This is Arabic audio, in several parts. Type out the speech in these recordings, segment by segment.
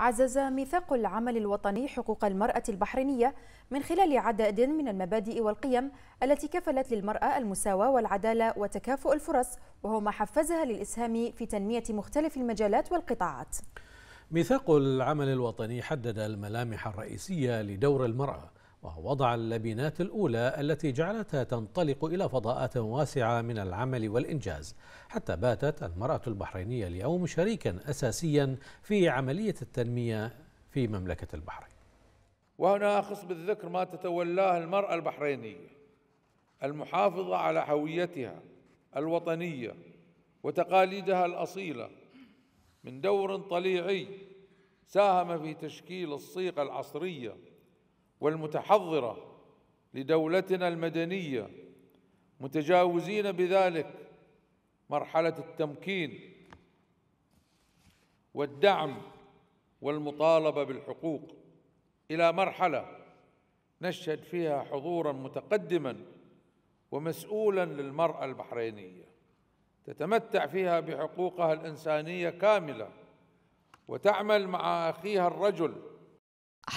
عزز ميثاق العمل الوطني حقوق المرأة البحرينية من خلال عدد من المبادئ والقيم التي كفلت للمرأة المساواة والعدالة وتكافؤ الفرص وهو ما حفزها للإسهام في تنمية مختلف المجالات والقطاعات ميثاق العمل الوطني حدد الملامح الرئيسية لدور المرأة ووضع اللبنات الأولى التي جعلتها تنطلق إلى فضاءات واسعة من العمل والإنجاز حتى باتت المرأة البحرينية اليوم شريكا أساسيا في عملية التنمية في مملكة البحرين وهنا أخص بالذكر ما تتولاه المرأة البحرينية المحافظة على هويتها الوطنية وتقاليدها الأصيلة من دور طليعي ساهم في تشكيل الصيغة العصرية والمتحضره لدولتنا المدنيه متجاوزين بذلك مرحله التمكين والدعم والمطالبه بالحقوق الى مرحله نشهد فيها حضورا متقدما ومسؤولا للمراه البحرينيه تتمتع فيها بحقوقها الانسانيه كامله وتعمل مع اخيها الرجل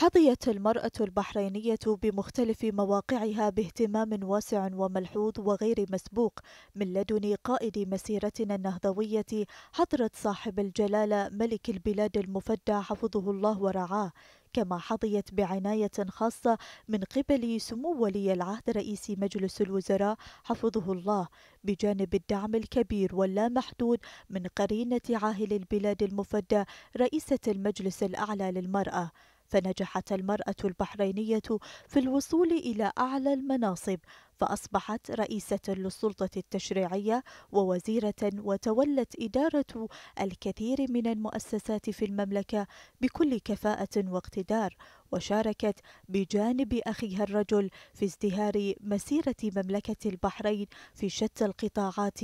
حظيت المرأة البحرينية بمختلف مواقعها باهتمام واسع وملحوظ وغير مسبوق من لدن قائد مسيرتنا النهضوية حضرة صاحب الجلالة ملك البلاد المفدى حفظه الله ورعاه كما حظيت بعناية خاصة من قبل سمو ولي العهد رئيس مجلس الوزراء حفظه الله بجانب الدعم الكبير واللامحدود من قرينة عاهل البلاد المفدى رئيسة المجلس الأعلى للمرأة فنجحت المرأة البحرينية في الوصول إلى أعلى المناصب فأصبحت رئيسة للسلطة التشريعية ووزيرة وتولت إدارة الكثير من المؤسسات في المملكة بكل كفاءة واقتدار وشاركت بجانب أخيها الرجل في ازدهار مسيرة مملكة البحرين في شتى القطاعات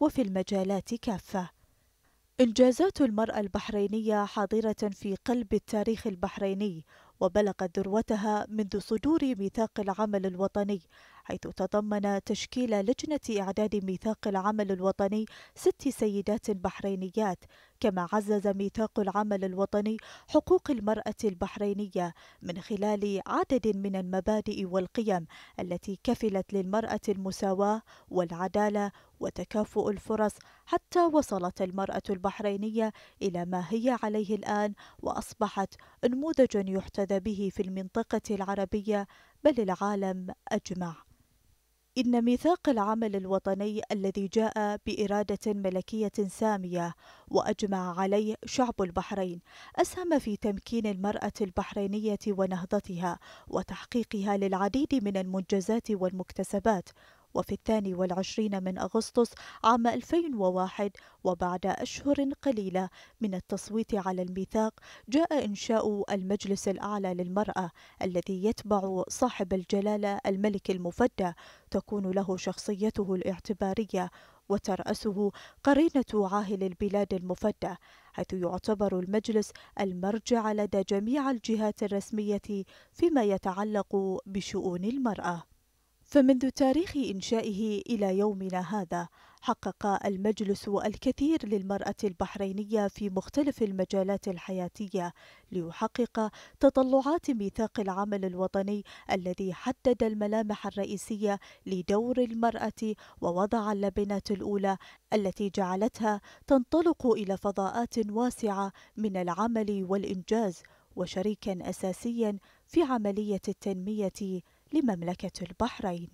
وفي المجالات كافة إنجازات المرأة البحرينية حاضرة في قلب التاريخ البحريني وبلغت ذروتها منذ صدور ميثاق العمل الوطني حيث تضمن تشكيل لجنة إعداد ميثاق العمل الوطني ست سيدات بحرينيات كما عزز ميثاق العمل الوطني حقوق المرأة البحرينية من خلال عدد من المبادئ والقيم التي كفلت للمرأة المساواة والعدالة وتكافؤ الفرص حتى وصلت المرأة البحرينية إلى ما هي عليه الآن وأصبحت نموذجا يحتذى به في المنطقة العربية بل العالم أجمع. إن ميثاق العمل الوطني الذي جاء بإرادة ملكية سامية وأجمع عليه شعب البحرين أسهم في تمكين المرأة البحرينية ونهضتها وتحقيقها للعديد من المنجزات والمكتسبات وفي الثاني والعشرين من أغسطس عام 2001 وبعد أشهر قليلة من التصويت على الميثاق جاء إنشاء المجلس الأعلى للمرأة الذي يتبع صاحب الجلالة الملك المفدى تكون له شخصيته الاعتبارية وترأسه قرينة عاهل البلاد المفدى حيث يعتبر المجلس المرجع لدى جميع الجهات الرسمية فيما يتعلق بشؤون المرأة فمنذ تاريخ إنشائه إلى يومنا هذا حقق المجلس الكثير للمرأة البحرينية في مختلف المجالات الحياتية ليحقق تطلعات ميثاق العمل الوطني الذي حدد الملامح الرئيسية لدور المرأة ووضع اللبنات الأولى التي جعلتها تنطلق إلى فضاءات واسعة من العمل والإنجاز وشريكا أساسيا في عملية التنمية لمملكة البحرين